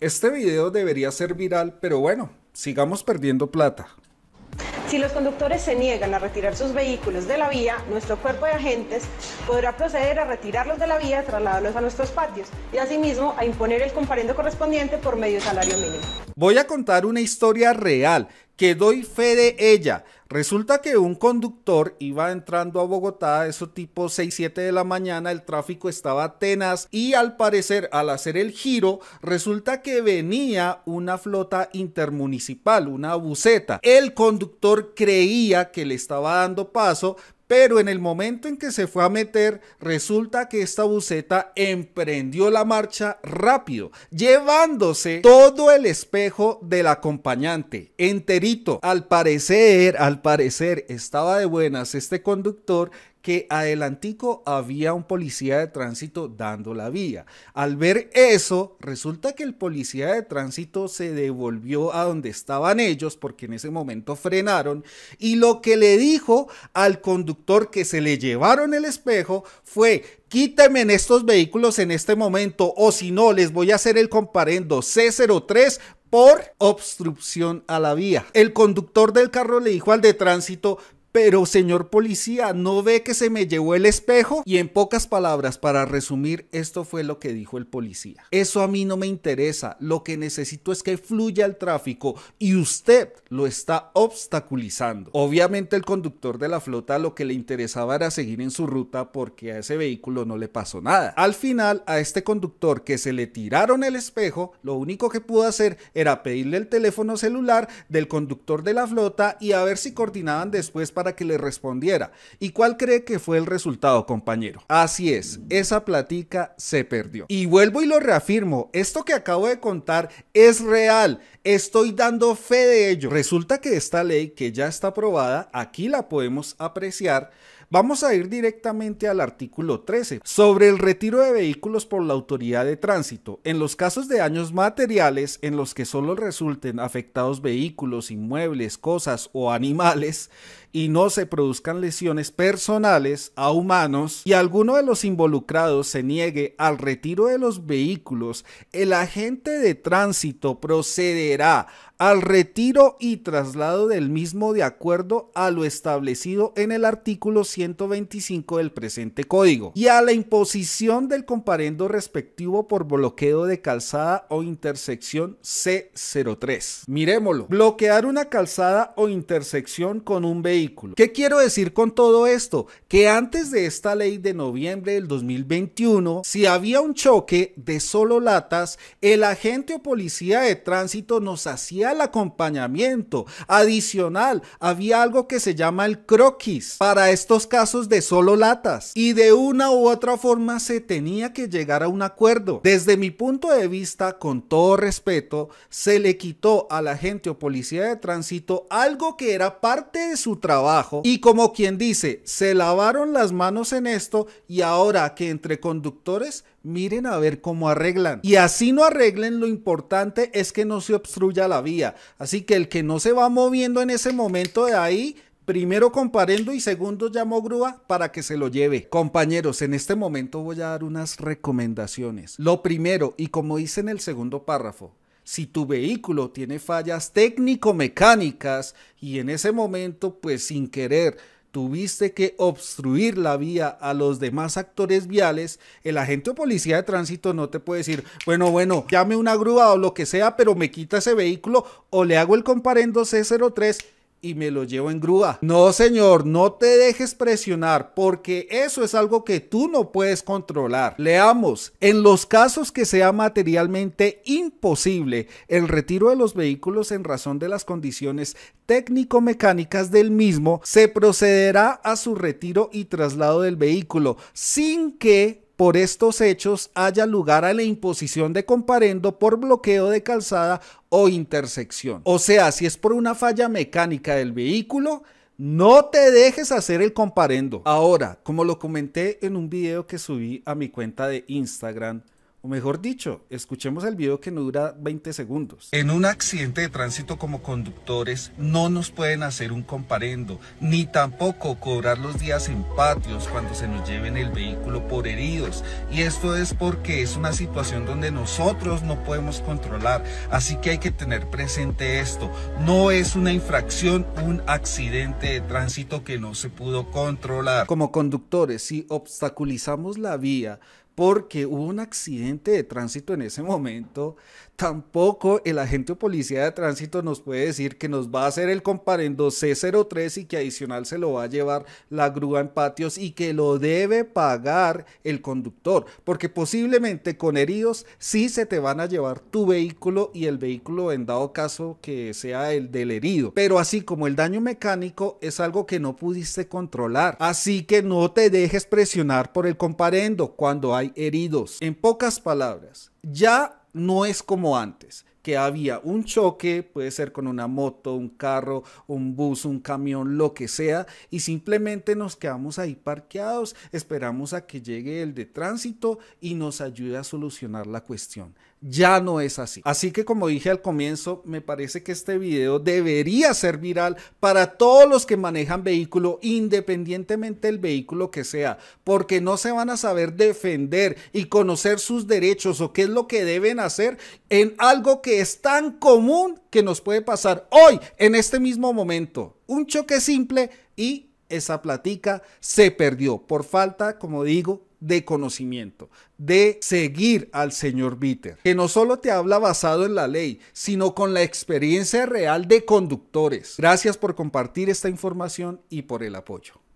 Este video debería ser viral, pero bueno, sigamos perdiendo plata. Si los conductores se niegan a retirar sus vehículos de la vía, nuestro cuerpo de agentes podrá proceder a retirarlos de la vía trasladarlos a nuestros patios y asimismo a imponer el comparendo correspondiente por medio salario mínimo. Voy a contar una historia real que doy fe de ella. Resulta que un conductor iba entrando a Bogotá, eso tipo 6, 7 de la mañana, el tráfico estaba tenaz y al parecer al hacer el giro, resulta que venía una flota intermunicipal, una buceta. El conductor creía que le estaba dando paso, pero en el momento en que se fue a meter, resulta que esta buceta emprendió la marcha rápido, llevándose todo el espejo del acompañante, enterito. Al parecer, al parecer, estaba de buenas este conductor que adelantico había un policía de tránsito dando la vía. Al ver eso, resulta que el policía de tránsito se devolvió a donde estaban ellos porque en ese momento frenaron y lo que le dijo al conductor que se le llevaron el espejo fue quíteme en estos vehículos en este momento o si no les voy a hacer el comparendo C03 por obstrucción a la vía. El conductor del carro le dijo al de tránsito, pero señor policía, ¿no ve que se me llevó el espejo? Y en pocas palabras, para resumir, esto fue lo que dijo el policía. Eso a mí no me interesa, lo que necesito es que fluya el tráfico y usted lo está obstaculizando. Obviamente el conductor de la flota lo que le interesaba era seguir en su ruta porque a ese vehículo no le pasó nada. Al final, a este conductor que se le tiraron el espejo, lo único que pudo hacer era pedirle el teléfono celular del conductor de la flota y a ver si coordinaban después para para que le respondiera. ¿Y cuál cree que fue el resultado, compañero? Así es, esa platica se perdió. Y vuelvo y lo reafirmo, esto que acabo de contar es real, estoy dando fe de ello. Resulta que esta ley que ya está aprobada, aquí la podemos apreciar, Vamos a ir directamente al artículo 13 sobre el retiro de vehículos por la autoridad de tránsito. En los casos de daños materiales en los que solo resulten afectados vehículos, inmuebles, cosas o animales y no se produzcan lesiones personales a humanos y alguno de los involucrados se niegue al retiro de los vehículos, el agente de tránsito procederá al retiro y traslado del mismo de acuerdo a lo establecido en el artículo 125 del presente código y a la imposición del comparendo respectivo por bloqueo de calzada o intersección C03. Miremoslo. Bloquear una calzada o intersección con un vehículo. ¿Qué quiero decir con todo esto? Que antes de esta ley de noviembre del 2021, si había un choque de solo latas, el agente o policía de tránsito nos hacía el acompañamiento. Adicional, había algo que se llama el croquis para estos casos de solo latas y de una u otra forma se tenía que llegar a un acuerdo. Desde mi punto de vista, con todo respeto, se le quitó a la gente o policía de tránsito algo que era parte de su trabajo y como quien dice, se lavaron las manos en esto y ahora que entre conductores miren a ver cómo arreglan. Y así no arreglen, lo importante es que no se obstruya la vía. Así que el que no se va moviendo en ese momento de ahí, Primero comparendo y segundo llamó grúa para que se lo lleve. Compañeros, en este momento voy a dar unas recomendaciones. Lo primero, y como dice en el segundo párrafo, si tu vehículo tiene fallas técnico-mecánicas y en ese momento, pues sin querer, tuviste que obstruir la vía a los demás actores viales, el agente de policía de tránsito no te puede decir, bueno, bueno, llame una grúa o lo que sea, pero me quita ese vehículo o le hago el comparendo C03 y me lo llevo en grúa. No, señor, no te dejes presionar porque eso es algo que tú no puedes controlar. Leamos, en los casos que sea materialmente imposible el retiro de los vehículos en razón de las condiciones técnico-mecánicas del mismo, se procederá a su retiro y traslado del vehículo sin que por estos hechos haya lugar a la imposición de comparendo por bloqueo de calzada o intersección. O sea, si es por una falla mecánica del vehículo, no te dejes hacer el comparendo. Ahora, como lo comenté en un video que subí a mi cuenta de Instagram, o mejor dicho, escuchemos el video que no dura 20 segundos. En un accidente de tránsito como conductores no nos pueden hacer un comparendo, ni tampoco cobrar los días en patios cuando se nos lleven el vehículo por heridos. Y esto es porque es una situación donde nosotros no podemos controlar. Así que hay que tener presente esto. No es una infracción, un accidente de tránsito que no se pudo controlar. Como conductores, si obstaculizamos la vía porque hubo un accidente de tránsito en ese momento, tampoco el agente o policía de tránsito nos puede decir que nos va a hacer el comparendo C03 y que adicional se lo va a llevar la grúa en patios y que lo debe pagar el conductor, porque posiblemente con heridos sí se te van a llevar tu vehículo y el vehículo en dado caso que sea el del herido, pero así como el daño mecánico es algo que no pudiste controlar, así que no te dejes presionar por el comparendo cuando hay heridos. En pocas palabras, ya no es como antes que había un choque, puede ser con una moto, un carro, un bus, un camión, lo que sea, y simplemente nos quedamos ahí parqueados, esperamos a que llegue el de tránsito y nos ayude a solucionar la cuestión ya no es así. Así que como dije al comienzo, me parece que este video debería ser viral para todos los que manejan vehículo, independientemente del vehículo que sea, porque no se van a saber defender y conocer sus derechos o qué es lo que deben hacer en algo que es tan común que nos puede pasar hoy, en este mismo momento. Un choque simple y esa platica se perdió por falta, como digo, de conocimiento, de seguir al señor Bitter, que no solo te habla basado en la ley, sino con la experiencia real de conductores. Gracias por compartir esta información y por el apoyo.